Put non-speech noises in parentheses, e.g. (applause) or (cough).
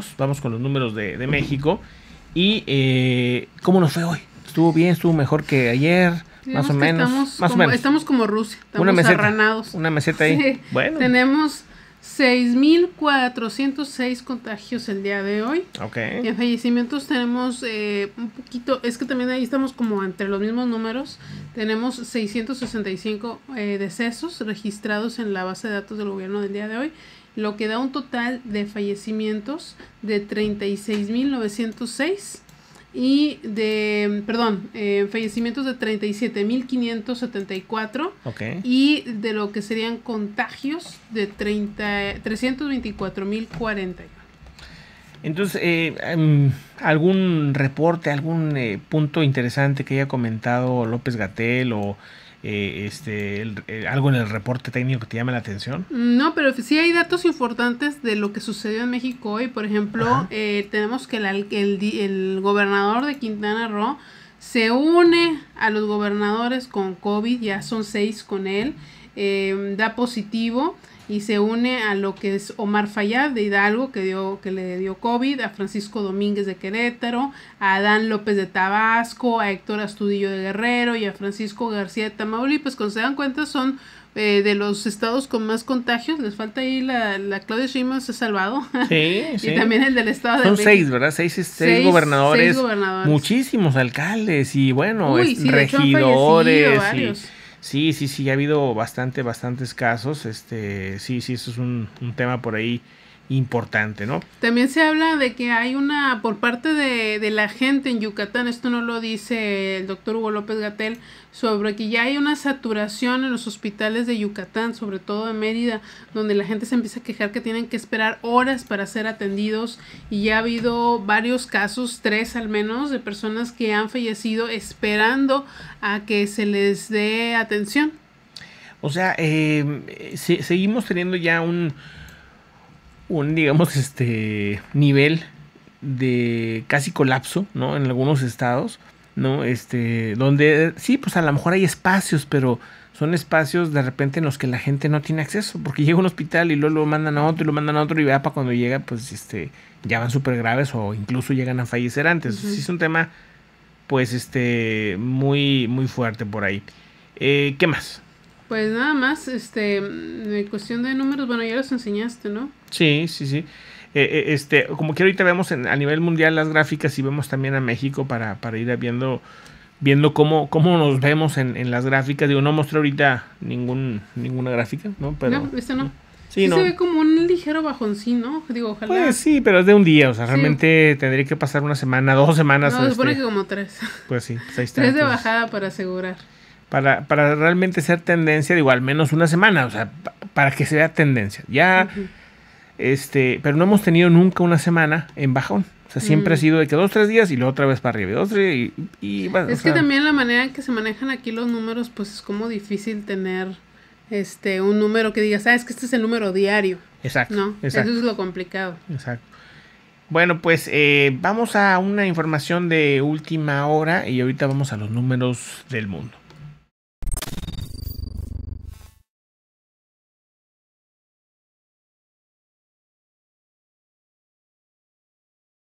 Pues, vamos con los números de, México. Y eh, cómo nos fue hoy. Estuvo bien, estuvo mejor que ayer. más o menos. Estamos, más como, menos. estamos como Rusia. Estamos una meseta, arranados. Una meseta ahí. (laughs) Bueno. Tenemos 6.406 contagios el día de hoy. Y en fallecimientos tenemos eh, un poquito, es que también ahí estamos como entre los mismos números. Tenemos 665 eh, decesos registrados en la base de datos del gobierno del día de hoy lo que da un total de fallecimientos de 36.906 y de, perdón, eh, fallecimientos de 37.574 setenta y de lo que serían contagios de 324.041. Entonces, eh, em, ¿algún reporte, algún eh, punto interesante que haya comentado López Gatel o eh, este, eh, algo en el reporte técnico que te llame la atención? Mm, no, pero sí hay datos importantes de lo que sucedió en México hoy. Por ejemplo, eh, tenemos que el, el, gobernador de Quintana Roo se une a los gobernadores con COVID, ya son seis con él. Em, da positivo y se une a lo que es Omar Fayad de Hidalgo, que, dio, que le dio COVID, a Francisco Domínguez de Querétaro, a Adán López de Tabasco, a Héctor Astudillo de Guerrero y a Francisco García de pues Cuando se dan cuenta, son eh, de los estados con más contagios. Les falta ahí la, la Claudia Sheinbaum se ha salvado. Sí, (laughs) y también el del estado de Son seis, ¿verdad? Seis, gobernadores, Muchísimos alcaldes y bueno, es, regidores. Sí, sí, sí, ha habido bastante, bastantes casos. Este, sí, sí, eso es un, un tema por ahí importante, ¿no? También se habla de que hay una, por parte de, la gente en Yucatán, esto no lo dice el doctor Hugo López Gatel, sobre que ya hay una saturación en los hospitales de Yucatán, sobre todo en Mérida, donde la gente se empieza a quejar que tienen que esperar horas para ser atendidos y ya ha habido varios casos, tres al menos, de personas que han fallecido esperando a que se les dé atención. O sea, eh, seguimos teniendo ya un, un, digamos, este nivel de casi colapso, ¿no? En algunos estados, ¿no? Este, donde sí, pues a lo mejor hay espacios, pero son espacios de repente en los que la gente no tiene acceso, porque llega un hospital y luego lo mandan a otro y lo mandan a otro y vea para cuando llega, pues este, ya van súper graves o incluso llegan a fallecer antes. es un tema, pues este, muy, muy fuerte por ahí. Eh, ¿Qué más? Pues nada más, este, mm, en cuestión de números, bueno, ya los enseñaste, ¿no? Sí, sí, sí. Eh, eh, este, como que ahorita vemos a nivel mundial las gráficas y vemos también a México para, para ir viendo, viendo cómo, cómo nos vemos en, las gráficas. Digo, no mostré ahorita ningún, ninguna gráfica, ¿no? no, esta no. Sí, no. se ve como un ligero bajoncín, ¿no? Digo, ojalá. Pues sí, pero es de un día, o sea, realmente tendría que pasar una semana, dos semanas. No, se supone este, que como tres. Pues sí, seis pues ahí Tres de bajada para asegurar para, para realmente ser tendencia, digo, al menos una semana, o sea, para que sea tendencia. Ya, este, pero no hemos tenido nunca una semana en bajón. O sea, siempre mm. ha sido de que dos, tres días y luego otra vez para arriba. Y dos, tres y, y Es que también la manera en que se manejan aquí los números, pues es como difícil tener este un número que digas, ah, es que este es el número diario. Exacto. ¿No? Eso es lo complicado. Exacto. Bueno, pues eh, vamos a una información de última hora y ahorita vamos a los números del mundo.